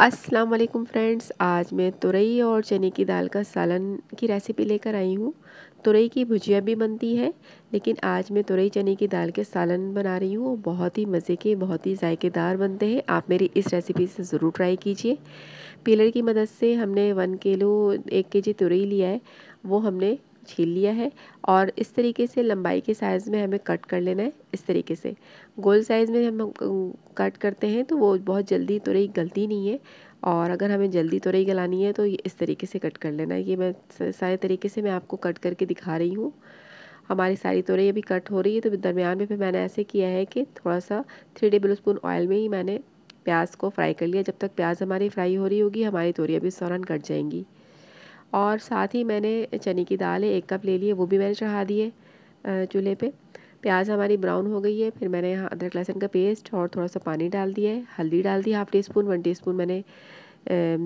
अस्सलाम वालेकुम फ्रेंड्स आज मैं तुरई और चने की दाल का सालन की रेसिपी लेकर आई हूँ तुरई की भुजिया भी बनती है लेकिन आज मैं तुरई चने की दाल के सालन बना रही हूँ बहुत ही मज़े के बहुत ही जायकेदार बनते हैं आप मेरी इस रेसिपी से ज़रूर ट्राई कीजिए पीलर की मदद से हमने वन किलो एक के जी तुरई लिया है वो हमने छील लिया है और इस तरीके से लंबाई के साइज़ में हमें कट कर लेना है इस तरीके से गोल साइज़ में हम कट करते हैं तो वो बहुत जल्दी तुरई गलती नहीं है और अगर हमें जल्दी तुरई गलानी है तो ये इस तरीके से कट कर लेना है ये मैं सारे तरीके से मैं आपको कट करके दिखा रही हूँ हमारी सारी तुरई अभी कट हो रही है तो दरमियान में फिर मैंने ऐसे किया है कि थोड़ा सा थ्री टेबल स्पून ऑयल में ही मैंने प्याज को फ्राई कर लिया जब तक प्याज हमारी फ्राई हो रही होगी हमारी तोरी अभी दौरान कट जाएंगी और साथ ही मैंने चने की दाल एक कप ले लिए वो भी मैंने चढ़ा दिए चूल्हे पे प्याज हमारी ब्राउन हो गई है फिर मैंने यहाँ अदरक लहसुन का पेस्ट और थोड़ा सा पानी डाल दिया है हल्दी डाल दी half teaspoon one teaspoon मैंने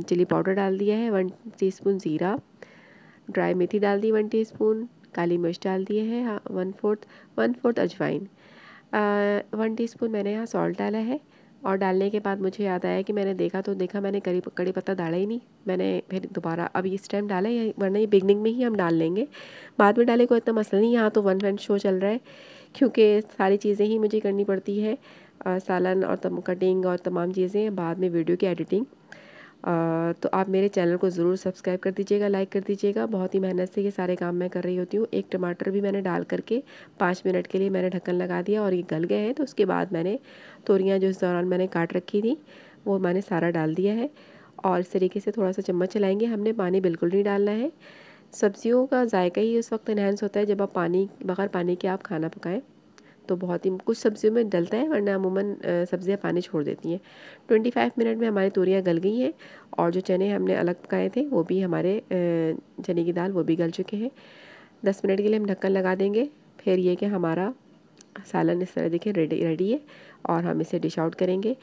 चिली पाउडर डाल दिया है वन टी स्पून ज़ीरा ड्राई मेथी डाल दी वन टी स्पून काली मिर्च डाल दिए हैं हाँ, वन फोर्थ वन फोर्थ अजवाइन वन टी स्पून मैंने यहाँ सॉल्ट डाला है और डालने के बाद मुझे याद आया कि मैंने देखा तो देखा मैंने करी कड़ी पत्ता डाला ही नहीं मैंने फिर दोबारा अब इस टाइम डाला है वरना ये बिगनिंग में ही हम डाल लेंगे बाद में डाले कोई इतना मसला नहीं यहाँ तो वन फ्रेंड शो चल रहा है क्योंकि सारी चीज़ें ही मुझे करनी पड़ती है सालन और कटिंग और तमाम चीज़ें बाद में वीडियो की एडिटिंग तो आप मेरे चैनल को ज़रूर सब्सक्राइब कर दीजिएगा लाइक कर दीजिएगा बहुत ही मेहनत से ये सारे काम मैं कर रही होती हूँ एक टमाटर भी मैंने डाल करके पाँच मिनट के लिए मैंने ढक्कन लगा दिया और ये गल गए हैं तो उसके बाद मैंने तोरियाँ जो इस दौरान मैंने काट रखी थी वो मैंने सारा डाल दिया है और इस तरीके से थोड़ा सा चम्मच चलाएँगे हमने पानी बिल्कुल नहीं डालना है सब्जियों का जायका ही उस वक्त इन्हेंस होता है जब आप पानी बगैर पानी के आप खाना पकाएं तो बहुत ही कुछ सब्ज़ियों में डलता है वरना अमूमन सब्ज़ियाँ पानी छोड़ देती हैं 25 मिनट में हमारी तोरियाँ गल गई हैं और जो चने हमने अलग पकाए थे वो भी हमारे चने की दाल वो भी गल चुके हैं दस मिनट के लिए हम ढक्कन लगा देंगे फिर ये कि हमारा सालन इस तरह देखें रेडी रेडी है और हम इसे डिश आउट करेंगे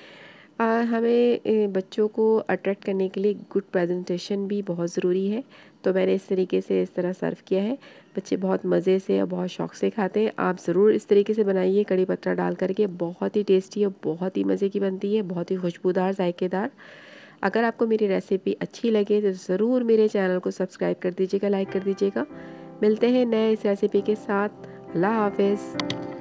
हमें बच्चों को अट्रैक्ट करने के लिए गुड प्रेजेंटेशन भी बहुत ज़रूरी है तो मैंने इस तरीके से इस तरह सर्व किया है बच्चे बहुत मज़े से और बहुत शौक से खाते हैं आप ज़रूर इस तरीके से बनाइए कड़ी पत्ता डाल करके बहुत ही टेस्टी और बहुत ही मज़े की बनती है बहुत ही खुशबूदार जायकेदार अगर आपको मेरी रेसिपी अच्छी लगे तो ज़रूर मेरे चैनल को सब्सक्राइब कर दीजिएगा लाइक कर दीजिएगा मिलते हैं नए इस रेसिपी के साथ अल्लाह हाफिज़